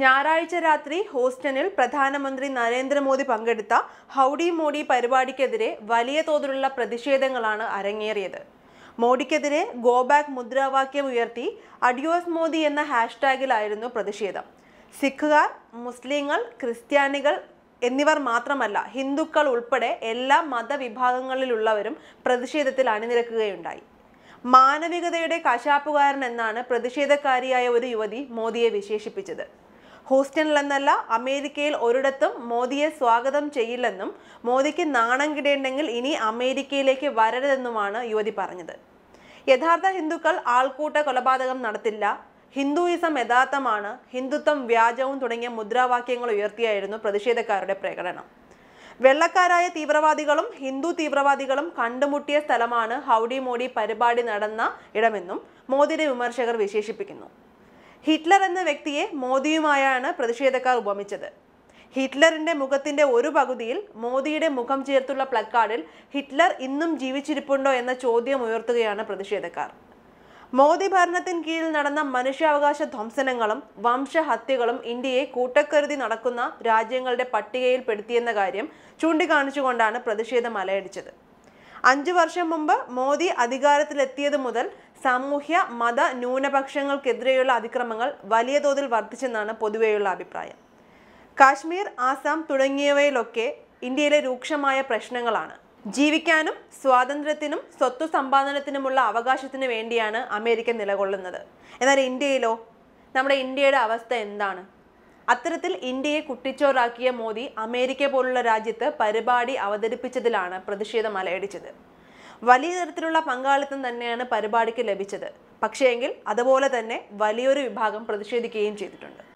ഞായറാഴ്ച രാത്രി ഹോസ്റ്റണിൽ പ്രധാനമന്ത്രി നരേന്ദ്രമോദി പങ്കെടുത്ത ഹൗഡി മോഡി പരിപാടിക്കെതിരെ വലിയ തോതിലുള്ള പ്രതിഷേധങ്ങളാണ് അരങ്ങേറിയത് മോഡിക്കെതിരെ ഗോബാക്ക് മുദ്രാവാക്യം ഉയർത്തി അഡിയോസ് മോദി എന്ന ഹാഷ്ടാഗിലായിരുന്നു പ്രതിഷേധം സിഖുകാർ മുസ്ലിങ്ങൾ ക്രിസ്ത്യാനികൾ എന്നിവർ മാത്രമല്ല ഹിന്ദുക്കൾ ഉൾപ്പെടെ എല്ലാ മതവിഭാഗങ്ങളിലുള്ളവരും പ്രതിഷേധത്തിൽ അണിനിരക്കുകയുണ്ടായി മാനവികതയുടെ കശാപ്പുകാരൻ എന്നാണ് പ്രതിഷേധക്കാരിയായ ഒരു യുവതി മോദിയെ വിശേഷിപ്പിച്ചത് ഹൂസ്റ്റണിലെന്നല്ല അമേരിക്കയിൽ ഒരിടത്തും മോദിയെ സ്വാഗതം ചെയ്യില്ലെന്നും മോദിക്ക് നാണം കിടേണ്ടെങ്കിൽ ഇനി അമേരിക്കയിലേക്ക് വരരുതെന്നുമാണ് യുവതി പറഞ്ഞത് യഥാർത്ഥ ഹിന്ദുക്കൾ ആൾക്കൂട്ട കൊലപാതകം നടത്തില്ല ഹിന്ദുയിസം യഥാർത്ഥമാണ് ഹിന്ദുത്വം വ്യാജവും തുടങ്ങിയ മുദ്രാവാക്യങ്ങൾ ഉയർത്തിയായിരുന്നു പ്രതിഷേധക്കാരുടെ പ്രകടനം വെള്ളക്കാരായ തീവ്രവാദികളും ഹിന്ദു തീവ്രവാദികളും കണ്ടുമുട്ടിയ സ്ഥലമാണ് ഹൗഡി മോഡി പരിപാടി നടന്ന ഇടമെന്നും മോദിയുടെ വിമർശകർ വിശേഷിപ്പിക്കുന്നു ഹിറ്റ്ലർ എന്ന വ്യക്തിയെ മോദിയുമായാണ് പ്രതിഷേധക്കാർ ഉപമിച്ചത് ഹിറ്റ്ലറിന്റെ മുഖത്തിന്റെ ഒരു പകുതിയിൽ മോദിയുടെ മുഖം ചേർത്തുള്ള പ്ലക്കാർഡിൽ ഹിറ്റ്ലർ ഇന്നും ജീവിച്ചിരിപ്പുണ്ടോ എന്ന ചോദ്യം ഉയർത്തുകയാണ് പ്രതിഷേധക്കാർ മോദി ഭരണത്തിൻ കീഴിൽ നടന്ന മനുഷ്യാവകാശ ധ്വംസനങ്ങളും വംശഹത്യകളും ഇന്ത്യയെ കൂട്ടക്കരുതി നടക്കുന്ന രാജ്യങ്ങളുടെ പട്ടികയിൽപ്പെടുത്തിയെന്ന കാര്യം ചൂണ്ടിക്കാണിച്ചുകൊണ്ടാണ് പ്രതിഷേധം അലയടിച്ചത് അഞ്ചു വർഷം മുമ്പ് മോദി അധികാരത്തിലെത്തിയത് മുതൽ സാമൂഹ്യ മത ന്യൂനപക്ഷങ്ങൾക്കെതിരെയുള്ള അതിക്രമങ്ങൾ വലിയ തോതിൽ വർദ്ധിച്ചെന്നാണ് പൊതുവെയുള്ള അഭിപ്രായം കാശ്മീർ ആസാം തുടങ്ങിയവയിലൊക്കെ ഇന്ത്യയിലെ രൂക്ഷമായ പ്രശ്നങ്ങളാണ് ജീവിക്കാനും സ്വാതന്ത്ര്യത്തിനും സ്വത്തു സമ്പാദനത്തിനുമുള്ള അവകാശത്തിന് വേണ്ടിയാണ് അമേരിക്ക നിലകൊള്ളുന്നത് എന്നാൽ ഇന്ത്യയിലോ നമ്മുടെ ഇന്ത്യയുടെ അവസ്ഥ എന്താണ് അത്തരത്തിൽ ഇന്ത്യയെ കുട്ടിച്ചോറാക്കിയ മോദി അമേരിക്ക പോലുള്ള രാജ്യത്ത് പരിപാടി അവതരിപ്പിച്ചതിലാണ് പ്രതിഷേധം അലയടിച്ചത് വലിയ തരത്തിലുള്ള പങ്കാളിത്തം തന്നെയാണ് പരിപാടിക്ക് ലഭിച്ചത് പക്ഷേയെങ്കിൽ അതുപോലെ തന്നെ വലിയൊരു വിഭാഗം പ്രതിഷേധിക്കുകയും ചെയ്തിട്ടുണ്ട്